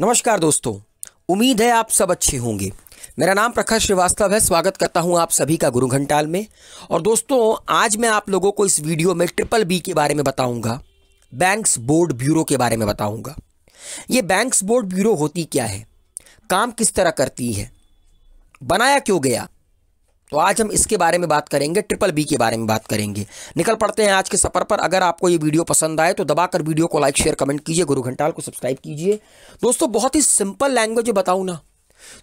नमस्कार दोस्तों उम्मीद है आप सब अच्छे होंगे मेरा नाम प्रखर श्रीवास्तव है स्वागत करता हूं आप सभी का गुरु घंटाल में और दोस्तों आज मैं आप लोगों को इस वीडियो में ट्रिपल बी के बारे में बताऊंगा बैंक्स बोर्ड ब्यूरो के बारे में बताऊंगा ये बैंक्स बोर्ड ब्यूरो होती क्या है काम किस तरह करती है बनाया क्यों गया तो आज हम इसके बारे में बात करेंगे ट्रिपल बी के बारे में बात करेंगे निकल पड़ते हैं आज के सफ़र पर अगर आपको ये वीडियो पसंद आए तो दबाकर वीडियो को लाइक शेयर कमेंट कीजिए गुरु घंटाल को सब्सक्राइब कीजिए दोस्तों बहुत ही सिंपल लैंग्वेज बताऊँ ना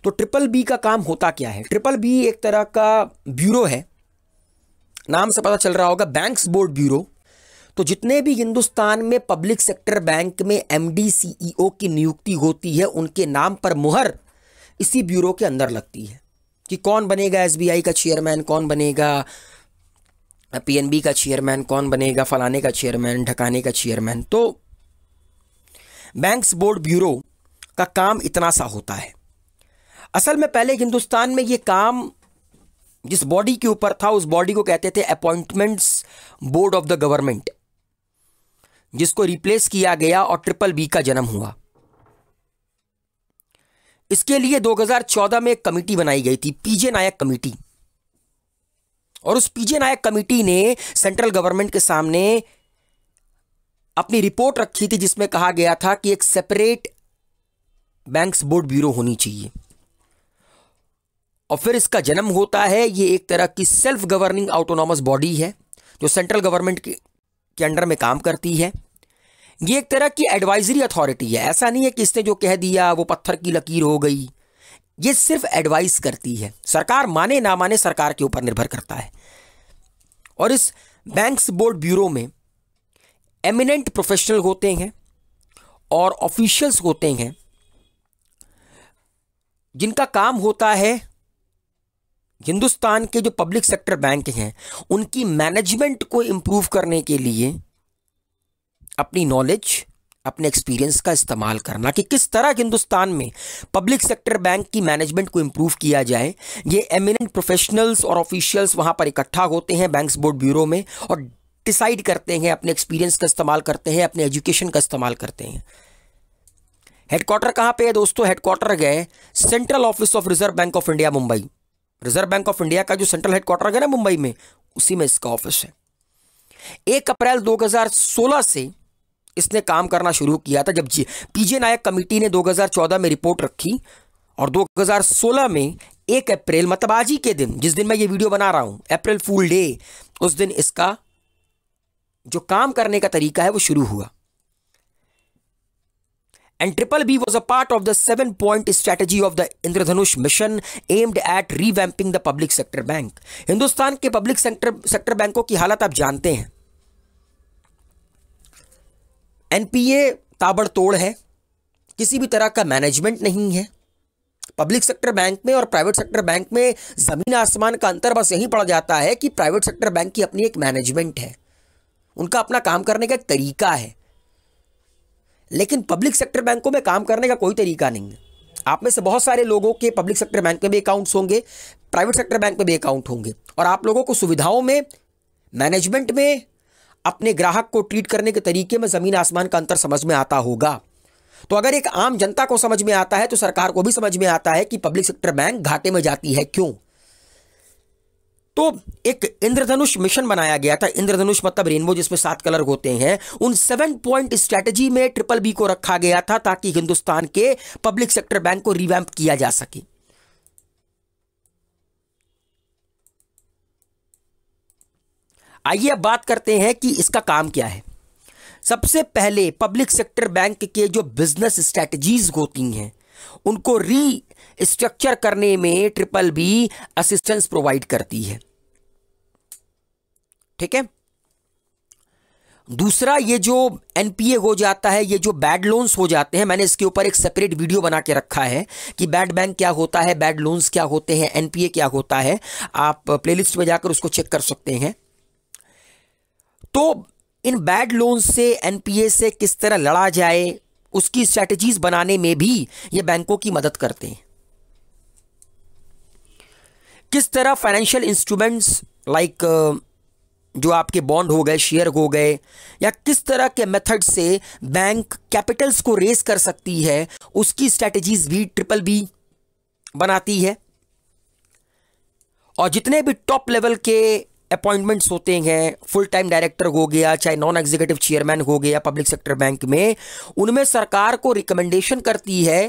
तो ट्रिपल बी का काम होता क्या है ट्रिपल बी एक तरह का ब्यूरो है नाम से पता चल रहा होगा बैंक्स बोर्ड ब्यूरो तो जितने भी हिंदुस्तान में पब्लिक सेक्टर बैंक में एम सीईओ e की नियुक्ति होती है उनके नाम पर मुहर इसी ब्यूरो के अंदर लगती है कि कौन बनेगा एसबीआई का चेयरमैन कौन बनेगा पीएनबी का चेयरमैन कौन बनेगा फलाने का चेयरमैन ढकाने का चेयरमैन तो बैंक्स बोर्ड ब्यूरो का काम इतना सा होता है असल में पहले हिंदुस्तान में ये काम जिस बॉडी के ऊपर था उस बॉडी को कहते थे appointments board of the government जिसको रिप्लेस किया गया और ट्रिपल बी का जन्म हुआ इसके लिए 2014 में एक कमेटी बनाई गई थी पीजे नायक कमेटी और उस पीजे नायक कमेटी ने सेंट्रल गवर्नमेंट के सामने अपनी रिपोर्ट रखी थी जिसमें कहा गया था कि एक सेपरेट बैंक्स बोर्ड ब्यूरो होनी चाहिए और फिर इसका जन्म होता है ये एक तरह की सेल्फ गवर्निंग ऑटोनॉमस बॉडी है जो सेंट्रल गवर्नमेंट के, के अंडर में काम करती है ये एक तरह की एडवाइजरी अथॉरिटी है ऐसा नहीं है कि इसने जो कह दिया वो पत्थर की लकीर हो गई ये सिर्फ एडवाइस करती है सरकार माने ना माने सरकार के ऊपर निर्भर करता है और इस बैंक्स बोर्ड ब्यूरो में एमिनेंट प्रोफेशनल होते हैं और ऑफिशियल्स होते हैं जिनका काम होता है हिंदुस्तान के जो पब्लिक सेक्टर बैंक हैं उनकी मैनेजमेंट को इम्प्रूव करने के लिए अपनी नॉलेज अपने एक्सपीरियंस का इस्तेमाल करना कि किस तरह हिंदुस्तान में पब्लिक सेक्टर बैंक की मैनेजमेंट को इम्प्रूव किया जाए ये एमिनेंट प्रोफेशनल्स और ऑफिशियल्स वहाँ पर इकट्ठा होते हैं बैंक्स बोर्ड ब्यूरो में और डिसाइड करते हैं अपने एक्सपीरियंस का इस्तेमाल करते हैं अपने एजुकेशन का इस्तेमाल करते हैं हेडक्वार्टर कहाँ पे है दोस्तों हेडक्वार्टर गए central office of reserve bank of India Mumbai reserve bank of India का जो सेंट्रल हेडक्वार्टर है ना मुंबई में उसी में इसका ऑफिस है एक अप्रैल 2016 से इसने काम करना शुरू किया था जब जी पीजे नायक कमेटी ने 2014 में रिपोर्ट रखी और 2016 में एक अप्रैल मतलब आज ही के दिन जिस दिन मैं ये वीडियो बना रहा हूँ अप्रैल फूल डे उस दिन इसका जो काम करने का तरीका है वो शुरू हुआ and triple B was a part of the seven point strategy of the Indradhanush mission aimed at revamping the public sector bank Hindustan के पब्लिक सेक्टर सेक्टर बैंकों की हालत आप जानते हैं एनपीए ताबड़तोड़ है किसी भी तरह का मैनेजमेंट नहीं है पब्लिक सेक्टर बैंक में और प्राइवेट सेक्टर बैंक में ज़मीन आसमान का अंतर बस यहीं पड़ जाता है कि प्राइवेट सेक्टर बैंक की अपनी एक मैनेजमेंट है उनका अपना काम करने का तरीका है लेकिन पब्लिक सेक्टर बैंकों में काम करने का कोई तरीका नहीं है आप में से बहुत सारे लोगों के पब्लिक सेक्टर बैंक में भी अकाउंट्स होंगे प्राइवेट सेक्टर बैंक में भी अकाउंट होंगे और आप लोगों को सुविधाओं में मैनेजमेंट में अपने ग्राहक को ट्रीट करने के तरीके में ज़मीन आसमान का अंतर समझ में आता होगा तो अगर एक आम जनता को समझ में आता है तो सरकार को भी समझ में आता है कि पब्लिक सेक्टर बैंक घाटे में जाती है क्यों तो एक इंद्रधनुष मिशन बनाया गया था इंद्रधनुष मतलब रेनबो जिसमें सात कलर होते हैं उन सेवन पॉइंट स्ट्रेटजी में ट्रिपल बी को रखा गया था ताकि हिंदुस्तान के पब्लिक सेक्टर बैंक को रिवैम्प किया जा सके आइए अब बात करते हैं कि इसका काम क्या है सबसे पहले पब्लिक सेक्टर बैंक के जो बिजनेस स्ट्रेटजीज होती हैं उनको री स्ट्रक्चर करने में ट्रिपल बी असिस्टेंस प्रोवाइड करती है ठीक है दूसरा ये जो एनपीए हो जाता है ये जो बैड लोन्स हो जाते हैं मैंने इसके ऊपर एक सेपरेट वीडियो बना के रखा है कि बैड बैंक क्या होता है बैड लोन्स क्या होते हैं एनपीए क्या होता है आप प्लेलिस्ट में जाकर उसको चेक कर सकते हैं तो इन बैड लोन से एनपीए से किस तरह लड़ा जाए उसकी स्ट्रैटेजीज बनाने में भी ये बैंकों की मदद करते हैं किस तरह फाइनेंशियल इंस्ट्रूमेंट्स लाइक जो आपके बॉन्ड हो गए शेयर हो गए या किस तरह के मेथड से बैंक कैपिटल्स को रेज कर सकती है उसकी स्ट्रैटेजीज भी ट्रिपल बी बनाती है और जितने भी टॉप लेवल के अपॉइंटमेंट्स होते हैं फुल टाइम डायरेक्टर हो गया चाहे नॉन एग्जीक्यूटिव चेयरमैन हो गया पब्लिक सेक्टर बैंक में उनमें सरकार को रिकमेंडेशन करती है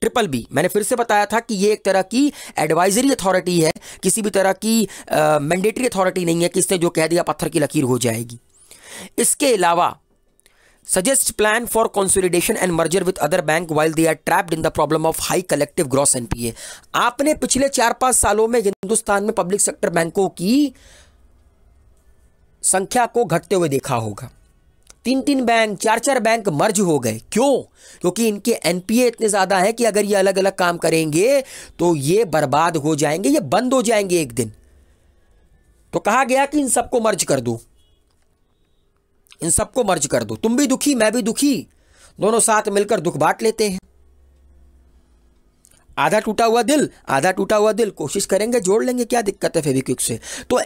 ट्रिपल बी मैंने फिर से बताया था कि ये एक तरह की एडवाइजरी अथॉरिटी है किसी भी तरह की मैंडेटरी अथॉरिटी नहीं है कि इसने जो कह दिया पत्थर की लकीर हो जाएगी इसके अलावा Suggest plan for consolidation and merger with other bank while they are trapped in the problem of high collective gross NPA. आपने पिछले चार पांच सालों में हिंदुस्तान में पब्लिक सेक्टर बैंकों की संख्या को घटते हुए देखा होगा तीन तीन बैंक चार चार बैंक मर्ज हो गए क्यों क्योंकि इनके एनपीए इतने ज़्यादा हैं कि अगर ये अलग अलग काम करेंगे तो ये बर्बाद हो जाएंगे ये बंद हो जाएंगे एक दिन तो कहा गया कि इन सबको मर्ज कर दो इन सबको मर्ज कर दो तुम भी दुखी मैं भी दुखी दोनों साथ मिलकर दुख बांट लेते हैं आधा टूटा हुआ दिल आधा टूटा हुआ दिल कोशिश करेंगे जोड़ लेंगे क्या दिक्कत है फेविक्विक से तो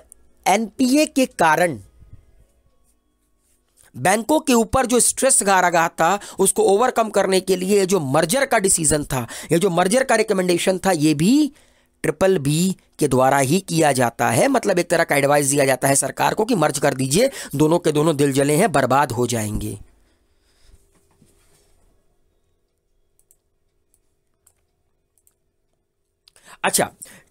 एनपीए के कारण बैंकों के ऊपर जो स्ट्रेस गारा रहा था उसको ओवरकम करने के लिए जो मर्जर का डिसीजन था ये जो मर्जर का रिकमेंडेशन था ये भी ट्रिपल बी के द्वारा ही किया जाता है मतलब एक तरह का एडवाइस दिया जाता है सरकार को कि मर्ज कर दीजिए दोनों के दोनों दिल जले हैं बर्बाद हो जाएंगे अच्छा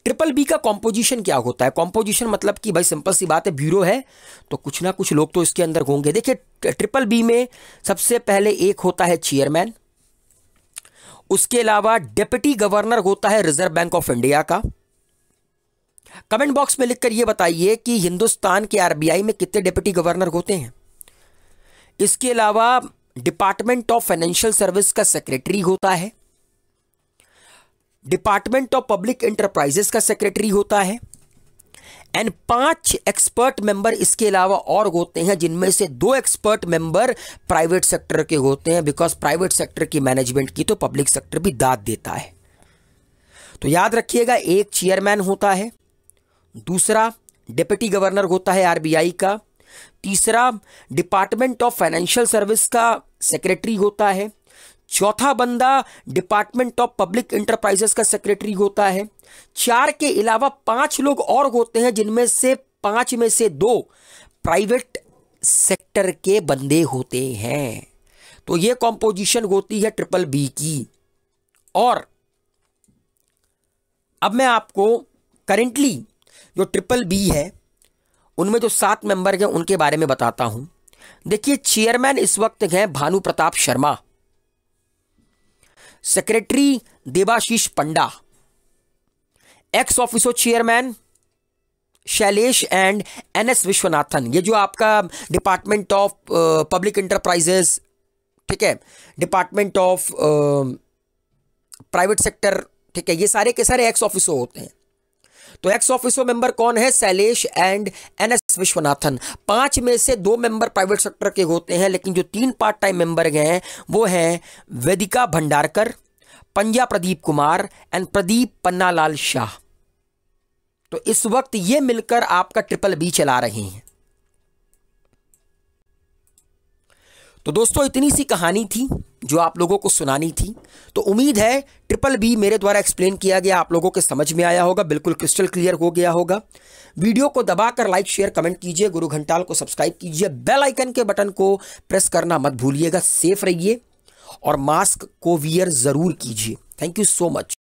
ट्रिपल बी का कॉम्पोजिशन क्या होता है कॉम्पोजिशन मतलब कि भाई सिंपल सी बात है ब्यूरो है तो कुछ ना कुछ लोग तो इसके अंदर होंगे देखिए ट्रिपल बी में सबसे पहले एक होता है चेयरमैन उसके अलावा डिप्टी गवर्नर होता है रिजर्व बैंक ऑफ इंडिया का कमेंट बॉक्स में लिखकर यह बताइए कि हिंदुस्तान के आरबीआई में कितने डिप्टी गवर्नर होते हैं इसके अलावा डिपार्टमेंट ऑफ फाइनेंशियल सर्विस का सेक्रेटरी होता है डिपार्टमेंट ऑफ पब्लिक इंटरप्राइजेस का सेक्रेटरी होता है एंड पांच एक्सपर्ट मेंबर इसके अलावा और होते हैं जिनमें से दो एक्सपर्ट मेंबर प्राइवेट सेक्टर के होते हैं बिकॉज प्राइवेट सेक्टर की मैनेजमेंट की तो पब्लिक सेक्टर भी दाद देता है तो याद रखिएगा एक चेयरमैन होता है दूसरा डिप्टी गवर्नर होता है आरबीआई का तीसरा डिपार्टमेंट ऑफ फाइनेंशियल सर्विस का सेक्रेटरी होता है चौथा बंदा डिपार्टमेंट ऑफ पब्लिक इंटरप्राइजेस का सेक्रेटरी होता है चार के अलावा पांच लोग और होते हैं जिनमें से पांच में से दो प्राइवेट सेक्टर के बंदे होते हैं तो ये कॉम्पोजिशन होती है ट्रिपल बी की और अब मैं आपको करेंटली जो ट्रिपल बी है उनमें जो सात मेंबर हैं उनके बारे में बताता हूं देखिए चेयरमैन इस वक्त हैं Bhanu Pratap Sharma secretary Debashish Panda ex officio chairman Shailesh and N S Vishwanathan ये जो आपका डिपार्टमेंट ऑफ पब्लिक इंटरप्राइजेस ठीक है डिपार्टमेंट ऑफ प्राइवेट सेक्टर ठीक है ये सारे के सारे एक्स ऑफिसो होते हैं तो एक्स ऑफिसो मेंबर कौन है Shailesh and N S Vishwanathan पांच में से दो मेंबर प्राइवेट सेक्टर के होते हैं लेकिन जो तीन पार्ट टाइम मेंबर हैं वो हैं वेदिका भंडारकर पंजा प्रदीप कुमार एंड प्रदीप पन्नालाल शाह तो इस वक्त ये मिलकर आपका ट्रिपल बी चला रहे हैं तो दोस्तों इतनी सी कहानी थी जो आप लोगों को सुनानी थी तो उम्मीद है ट्रिपल बी मेरे द्वारा एक्सप्लेन किया गया आप लोगों के समझ में आया होगा बिल्कुल क्रिस्टल क्लियर हो गया होगा वीडियो को दबाकर लाइक शेयर कमेंट कीजिए गुरु घंटाल को सब्सक्राइब कीजिए बेल आइकन के बटन को प्रेस करना मत भूलिएगा सेफ रहिए और मास्क को वियर ज़रूर कीजिए थैंक यू सो मच